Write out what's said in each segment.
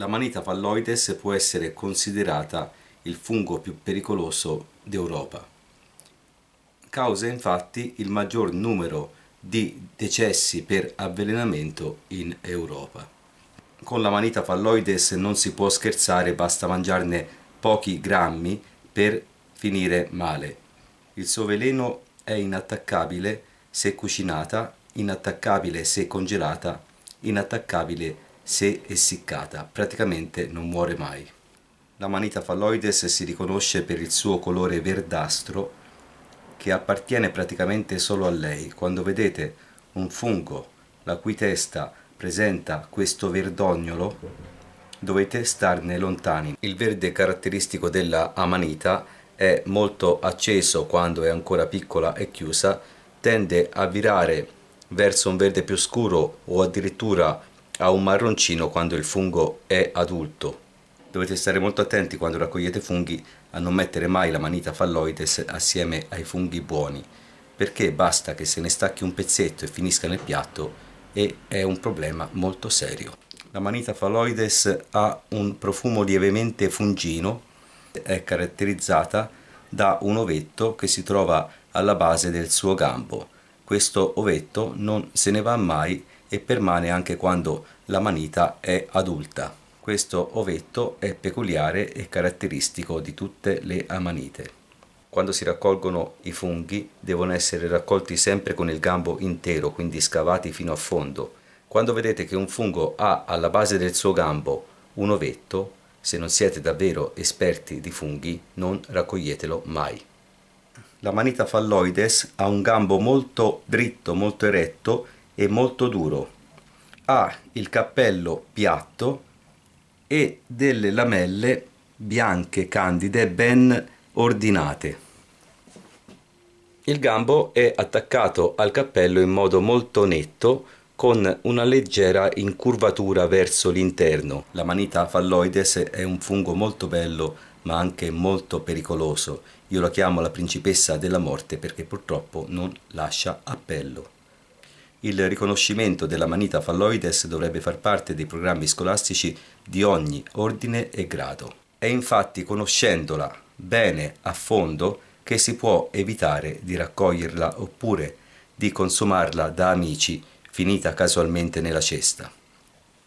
la manita palloides può essere considerata il fungo più pericoloso d'Europa. Causa infatti il maggior numero di decessi per avvelenamento in Europa. Con la manita palloides non si può scherzare, basta mangiarne pochi grammi per finire male. Il suo veleno è inattaccabile se cucinata, inattaccabile se congelata, inattaccabile se se essiccata, praticamente non muore mai. La manita falloides si riconosce per il suo colore verdastro che appartiene praticamente solo a lei. Quando vedete un fungo la cui testa presenta questo verdognolo, dovete starne lontani. Il verde caratteristico della amanita è molto acceso quando è ancora piccola e chiusa, tende a virare verso un verde più scuro o addirittura a un marroncino quando il fungo è adulto. Dovete stare molto attenti quando raccogliete funghi a non mettere mai la manita falloides assieme ai funghi buoni, perché basta che se ne stacchi un pezzetto e finisca nel piatto e è un problema molto serio. La manita falloides ha un profumo lievemente fungino, è caratterizzata da un ovetto che si trova alla base del suo gambo. Questo ovetto non se ne va mai e permane anche quando la manita è adulta. Questo ovetto è peculiare e caratteristico di tutte le amanite. Quando si raccolgono i funghi devono essere raccolti sempre con il gambo intero, quindi scavati fino a fondo. Quando vedete che un fungo ha alla base del suo gambo un ovetto, se non siete davvero esperti di funghi, non raccoglietelo mai. La manita falloides ha un gambo molto dritto, molto eretto e molto duro. Ha il cappello piatto e delle lamelle bianche candide ben ordinate. Il gambo è attaccato al cappello in modo molto netto con una leggera incurvatura verso l'interno. La manita falloides è un fungo molto bello ma anche molto pericoloso. Io la chiamo la principessa della morte perché purtroppo non lascia appello. Il riconoscimento della manita falloides dovrebbe far parte dei programmi scolastici di ogni ordine e grado. È infatti conoscendola bene a fondo che si può evitare di raccoglierla oppure di consumarla da amici finita casualmente nella cesta.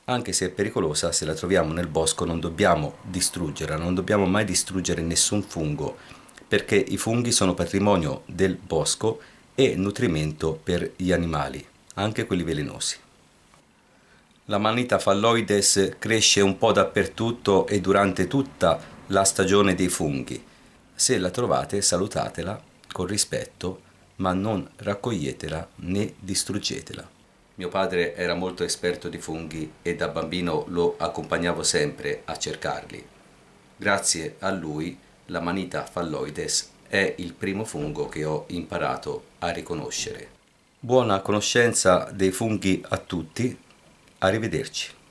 Anche se è pericolosa, se la troviamo nel bosco non dobbiamo distruggerla, non dobbiamo mai distruggere nessun fungo, perché i funghi sono patrimonio del bosco e nutrimento per gli animali anche quelli velenosi. La Manita falloides cresce un po' dappertutto e durante tutta la stagione dei funghi. Se la trovate salutatela con rispetto, ma non raccoglietela né distruggetela. Mio padre era molto esperto di funghi e da bambino lo accompagnavo sempre a cercarli. Grazie a lui la Manita falloides è il primo fungo che ho imparato a riconoscere. Buona conoscenza dei funghi a tutti, arrivederci.